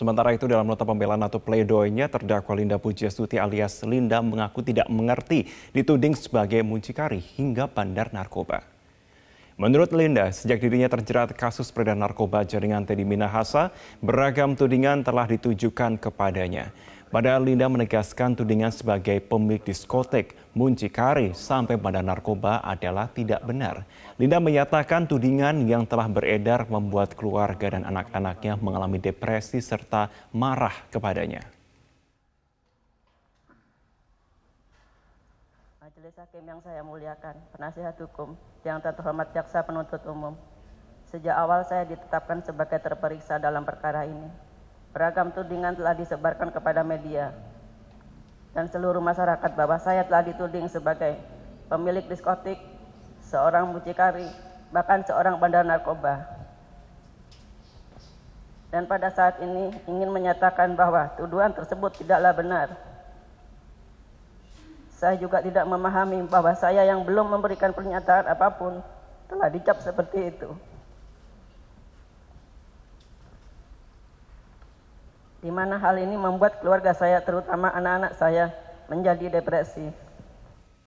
Sementara itu dalam nota pembelaan atau pledoinya terdakwa Linda Pujastuti alias Linda mengaku tidak mengerti dituding sebagai muncikari hingga bandar narkoba. Menurut Linda, sejak dirinya terjerat kasus peredaran narkoba jaringan Teddy Minahasa, beragam tudingan telah ditujukan kepadanya. Padahal Linda menegaskan tudingan sebagai pemilik diskotek, muncikari, sampai pada narkoba adalah tidak benar. Linda menyatakan tudingan yang telah beredar membuat keluarga dan anak-anaknya mengalami depresi serta marah kepadanya. Majelis Hakim yang saya muliakan, penasihat hukum, yang terhormat jaksa penuntut umum. Sejak awal saya ditetapkan sebagai terperiksa dalam perkara ini Beragam tudingan telah disebarkan kepada media dan seluruh masyarakat bahwa saya telah dituding sebagai pemilik diskotik, seorang mucikari, bahkan seorang bandar narkoba. Dan pada saat ini ingin menyatakan bahwa tuduhan tersebut tidaklah benar. Saya juga tidak memahami bahwa saya yang belum memberikan pernyataan apapun telah dicap seperti itu. di mana hal ini membuat keluarga saya, terutama anak-anak saya, menjadi depresi.